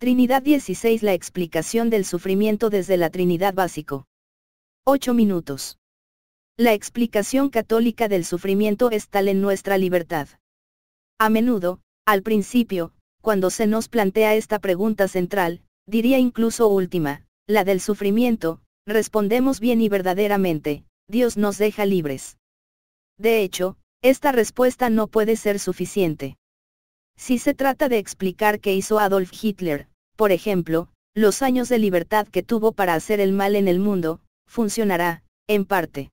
Trinidad 16 La explicación del sufrimiento desde la Trinidad básico. 8 minutos. La explicación católica del sufrimiento es tal en nuestra libertad. A menudo, al principio, cuando se nos plantea esta pregunta central, diría incluso última, la del sufrimiento, respondemos bien y verdaderamente, Dios nos deja libres. De hecho, esta respuesta no puede ser suficiente. Si se trata de explicar qué hizo Adolf Hitler, por ejemplo, los años de libertad que tuvo para hacer el mal en el mundo, funcionará, en parte.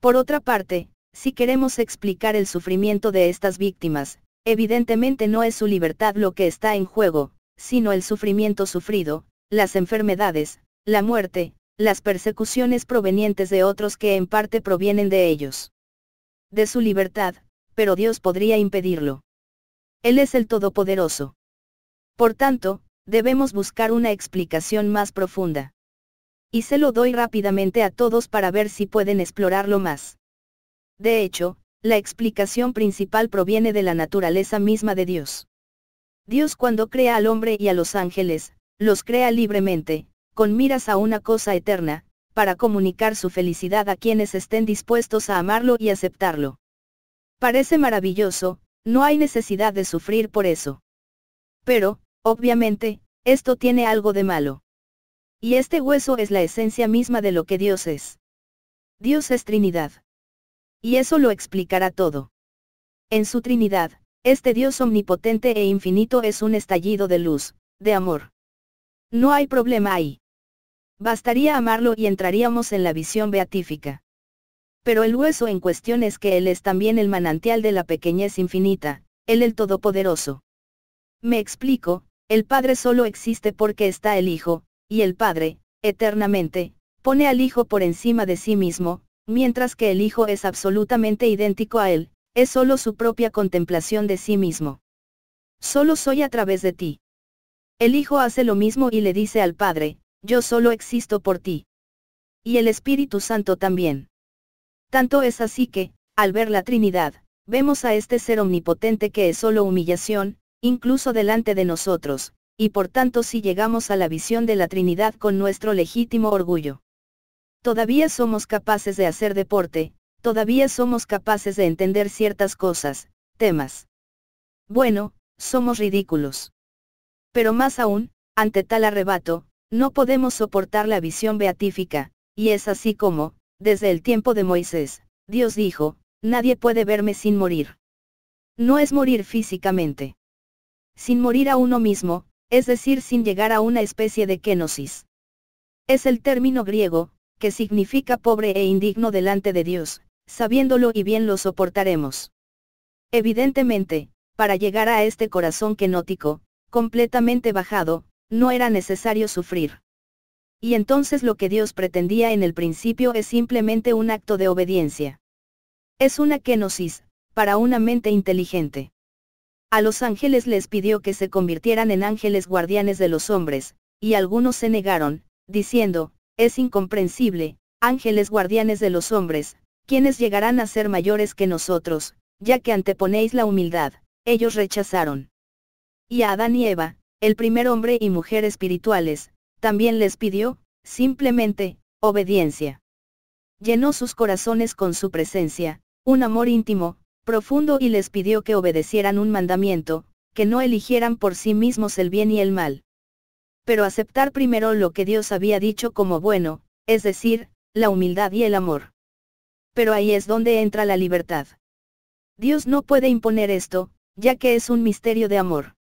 Por otra parte, si queremos explicar el sufrimiento de estas víctimas, evidentemente no es su libertad lo que está en juego, sino el sufrimiento sufrido, las enfermedades, la muerte, las persecuciones provenientes de otros que en parte provienen de ellos. De su libertad, pero Dios podría impedirlo. Él es el Todopoderoso. Por tanto, debemos buscar una explicación más profunda. Y se lo doy rápidamente a todos para ver si pueden explorarlo más. De hecho, la explicación principal proviene de la naturaleza misma de Dios. Dios cuando crea al hombre y a los ángeles, los crea libremente, con miras a una cosa eterna, para comunicar su felicidad a quienes estén dispuestos a amarlo y aceptarlo. Parece maravilloso, no hay necesidad de sufrir por eso. Pero, obviamente, esto tiene algo de malo. Y este hueso es la esencia misma de lo que Dios es. Dios es Trinidad. Y eso lo explicará todo. En su Trinidad, este Dios omnipotente e infinito es un estallido de luz, de amor. No hay problema ahí. Bastaría amarlo y entraríamos en la visión beatífica pero el hueso en cuestión es que Él es también el manantial de la pequeñez infinita, Él el Todopoderoso. Me explico, el Padre solo existe porque está el Hijo, y el Padre, eternamente, pone al Hijo por encima de sí mismo, mientras que el Hijo es absolutamente idéntico a Él, es solo su propia contemplación de sí mismo. Solo soy a través de ti. El Hijo hace lo mismo y le dice al Padre, yo solo existo por ti. Y el Espíritu Santo también. Tanto es así que, al ver la Trinidad, vemos a este ser omnipotente que es solo humillación, incluso delante de nosotros, y por tanto si llegamos a la visión de la Trinidad con nuestro legítimo orgullo. Todavía somos capaces de hacer deporte, todavía somos capaces de entender ciertas cosas, temas. Bueno, somos ridículos. Pero más aún, ante tal arrebato, no podemos soportar la visión beatífica, y es así como, desde el tiempo de Moisés, Dios dijo, nadie puede verme sin morir. No es morir físicamente. Sin morir a uno mismo, es decir, sin llegar a una especie de kenosis. Es el término griego, que significa pobre e indigno delante de Dios, sabiéndolo y bien lo soportaremos. Evidentemente, para llegar a este corazón kenótico, completamente bajado, no era necesario sufrir y entonces lo que Dios pretendía en el principio es simplemente un acto de obediencia. Es una kenosis, para una mente inteligente. A los ángeles les pidió que se convirtieran en ángeles guardianes de los hombres, y algunos se negaron, diciendo, es incomprensible, ángeles guardianes de los hombres, quienes llegarán a ser mayores que nosotros, ya que anteponéis la humildad, ellos rechazaron. Y a Adán y Eva, el primer hombre y mujer espirituales, también les pidió, simplemente, obediencia. Llenó sus corazones con su presencia, un amor íntimo, profundo y les pidió que obedecieran un mandamiento, que no eligieran por sí mismos el bien y el mal. Pero aceptar primero lo que Dios había dicho como bueno, es decir, la humildad y el amor. Pero ahí es donde entra la libertad. Dios no puede imponer esto, ya que es un misterio de amor.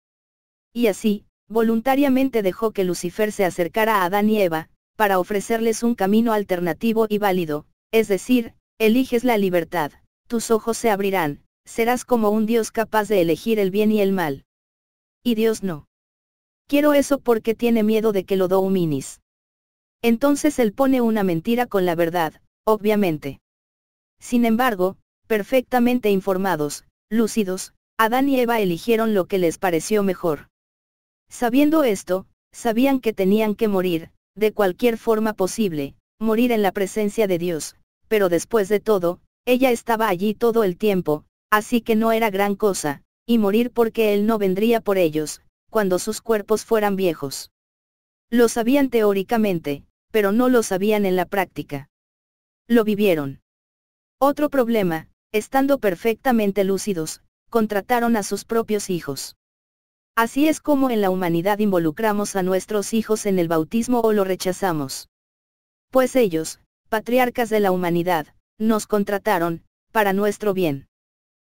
Y así, Voluntariamente dejó que Lucifer se acercara a Adán y Eva, para ofrecerles un camino alternativo y válido, es decir, eliges la libertad, tus ojos se abrirán, serás como un Dios capaz de elegir el bien y el mal. Y Dios no. Quiero eso porque tiene miedo de que lo dominis. Entonces él pone una mentira con la verdad, obviamente. Sin embargo, perfectamente informados, lúcidos, Adán y Eva eligieron lo que les pareció mejor. Sabiendo esto, sabían que tenían que morir, de cualquier forma posible, morir en la presencia de Dios, pero después de todo, ella estaba allí todo el tiempo, así que no era gran cosa, y morir porque Él no vendría por ellos, cuando sus cuerpos fueran viejos. Lo sabían teóricamente, pero no lo sabían en la práctica. Lo vivieron. Otro problema, estando perfectamente lúcidos, contrataron a sus propios hijos. Así es como en la humanidad involucramos a nuestros hijos en el bautismo o lo rechazamos. Pues ellos, patriarcas de la humanidad, nos contrataron, para nuestro bien.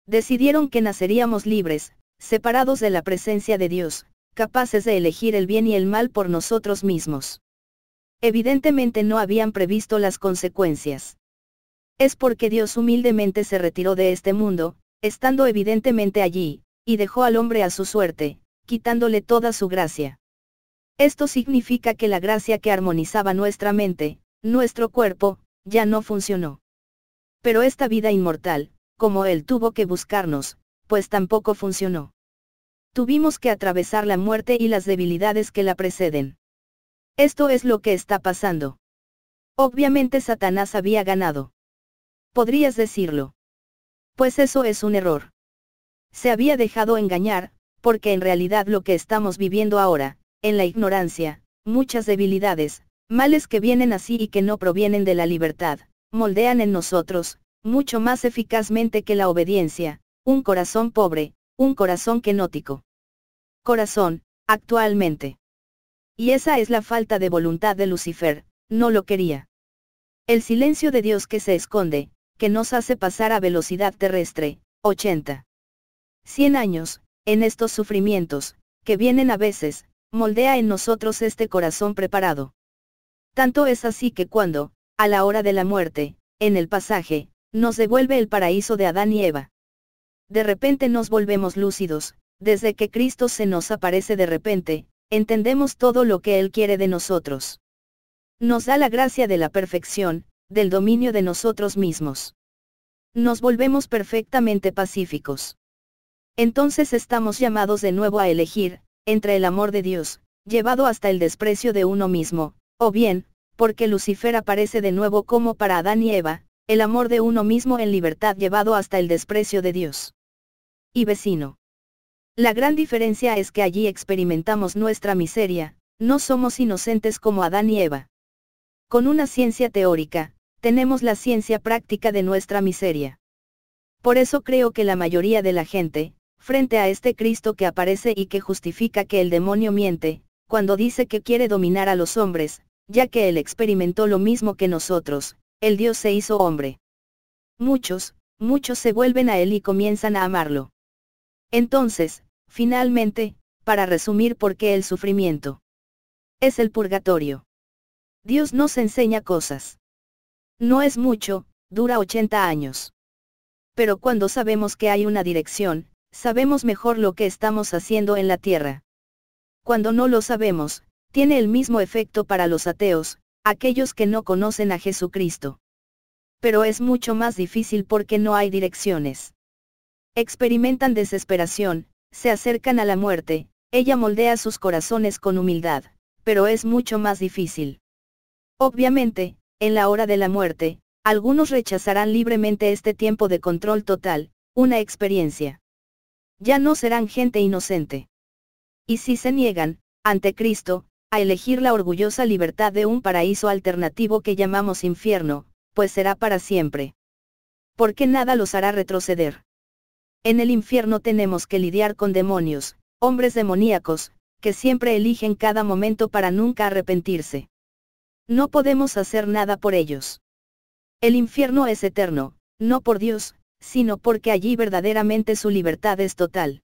Decidieron que naceríamos libres, separados de la presencia de Dios, capaces de elegir el bien y el mal por nosotros mismos. Evidentemente no habían previsto las consecuencias. Es porque Dios humildemente se retiró de este mundo, estando evidentemente allí, y dejó al hombre a su suerte, quitándole toda su gracia. Esto significa que la gracia que armonizaba nuestra mente, nuestro cuerpo, ya no funcionó. Pero esta vida inmortal, como Él tuvo que buscarnos, pues tampoco funcionó. Tuvimos que atravesar la muerte y las debilidades que la preceden. Esto es lo que está pasando. Obviamente Satanás había ganado. Podrías decirlo. Pues eso es un error. Se había dejado engañar, porque en realidad lo que estamos viviendo ahora, en la ignorancia, muchas debilidades, males que vienen así y que no provienen de la libertad, moldean en nosotros, mucho más eficazmente que la obediencia, un corazón pobre, un corazón kenótico. Corazón, actualmente. Y esa es la falta de voluntad de Lucifer, no lo quería. El silencio de Dios que se esconde, que nos hace pasar a velocidad terrestre, 80. 100 años, en estos sufrimientos, que vienen a veces, moldea en nosotros este corazón preparado. Tanto es así que cuando, a la hora de la muerte, en el pasaje, nos devuelve el paraíso de Adán y Eva. De repente nos volvemos lúcidos, desde que Cristo se nos aparece de repente, entendemos todo lo que Él quiere de nosotros. Nos da la gracia de la perfección, del dominio de nosotros mismos. Nos volvemos perfectamente pacíficos. Entonces estamos llamados de nuevo a elegir, entre el amor de Dios, llevado hasta el desprecio de uno mismo, o bien, porque Lucifer aparece de nuevo como para Adán y Eva, el amor de uno mismo en libertad llevado hasta el desprecio de Dios. Y vecino. La gran diferencia es que allí experimentamos nuestra miseria, no somos inocentes como Adán y Eva. Con una ciencia teórica, tenemos la ciencia práctica de nuestra miseria. Por eso creo que la mayoría de la gente, Frente a este Cristo que aparece y que justifica que el demonio miente, cuando dice que quiere dominar a los hombres, ya que él experimentó lo mismo que nosotros, el Dios se hizo hombre. Muchos, muchos se vuelven a él y comienzan a amarlo. Entonces, finalmente, para resumir por qué el sufrimiento es el purgatorio. Dios nos enseña cosas. No es mucho, dura 80 años. Pero cuando sabemos que hay una dirección, Sabemos mejor lo que estamos haciendo en la tierra. Cuando no lo sabemos, tiene el mismo efecto para los ateos, aquellos que no conocen a Jesucristo. Pero es mucho más difícil porque no hay direcciones. Experimentan desesperación, se acercan a la muerte, ella moldea sus corazones con humildad, pero es mucho más difícil. Obviamente, en la hora de la muerte, algunos rechazarán libremente este tiempo de control total, una experiencia. Ya no serán gente inocente. Y si se niegan, ante Cristo, a elegir la orgullosa libertad de un paraíso alternativo que llamamos infierno, pues será para siempre. Porque nada los hará retroceder. En el infierno tenemos que lidiar con demonios, hombres demoníacos, que siempre eligen cada momento para nunca arrepentirse. No podemos hacer nada por ellos. El infierno es eterno, no por Dios, sino porque allí verdaderamente su libertad es total.